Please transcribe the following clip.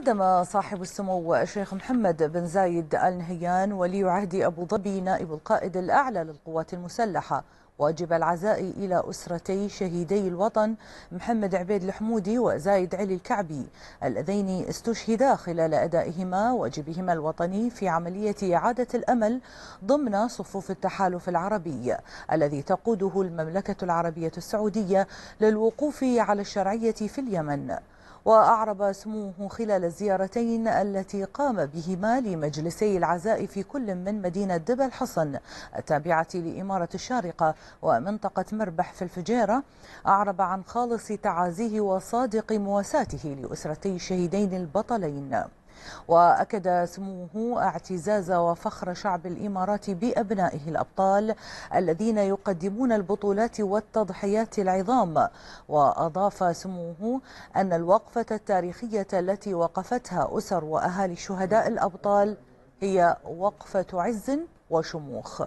قدم صاحب السمو الشيخ محمد بن زايد آل نهيان ولي عهد أبو ظبي نائب القائد الأعلى للقوات المسلحة واجب العزاء إلى أسرتي شهيدي الوطن محمد عبيد الحمودي وزايد علي الكعبي اللذين استشهدا خلال أدائهما واجبهما الوطني في عملية إعادة الأمل ضمن صفوف التحالف العربي الذي تقوده المملكة العربية السعودية للوقوف على الشرعية في اليمن وأعرب سموه خلال الزيارتين التي قام بهما لمجلسي العزاء في كل من مدينة دبا الحصن التابعة لإمارة الشارقة ومنطقة مربح في الفجيرة أعرب عن خالص تعازيه وصادق مواساته لأسرتي الشهيدين البطلين وأكد سموه اعتزاز وفخر شعب الإمارات بأبنائه الأبطال الذين يقدمون البطولات والتضحيات العظام وأضاف سموه أن الوقفة التاريخية التي وقفتها أسر وأهالي الشهداء الأبطال هي وقفة عز وشموخ